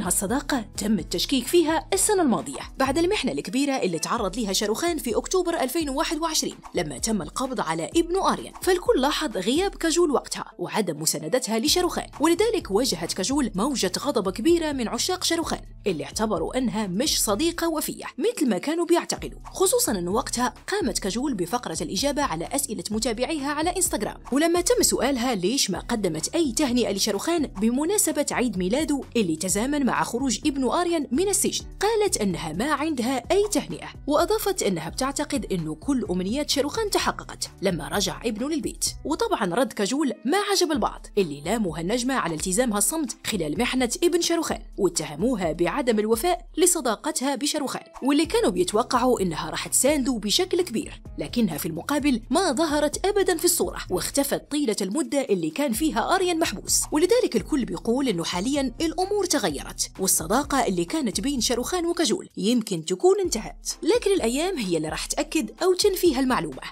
لكن هالصداقة تم التشكيك فيها السنة الماضية بعد المحنة الكبيرة اللي تعرض لها شاروخان في أكتوبر 2021 لما تم القبض على ابن آريان فالكل لاحظ غياب كاجول وقتها وعدم مساندتها لشاروخان ولذلك واجهت كاجول موجة غضب كبيرة من عشاق شاروخان اللي اعتبروا أنها مش صديقة وفية مثل ما كانوا بيعتقدوا خصوصا أن وقتها قامت كجول بفقرة الإجابة على أسئلة متابعيها على إنستغرام ولما تم سؤالها ليش ما قدمت أي تهنئة لشاروخان بمناسبة عيد ميلاده اللي تزامن مع خروج ابن آريان من السجن قالت أنها ما عندها أي تهنئة وأضافت أنها بتعتقد أنه كل أمنيات شاروخان تحققت لما رجع ابنه للبيت وطبعا رد كجول ما عجب البعض اللي لاموها النجمة على التزامها الصمت خلال محنة ابن شاروخان واتهموها ب بعدم الوفاء لصداقتها بشاروخان واللي كانوا بيتوقعوا إنها راح تسانده بشكل كبير لكنها في المقابل ما ظهرت أبدا في الصورة واختفت طيلة المدة اللي كان فيها أريان محبوس ولذلك الكل بيقول إنه حاليا الأمور تغيرت والصداقة اللي كانت بين شاروخان وكجول يمكن تكون انتهت لكن الأيام هي اللي راح تأكد أو تنفي هالمعلومة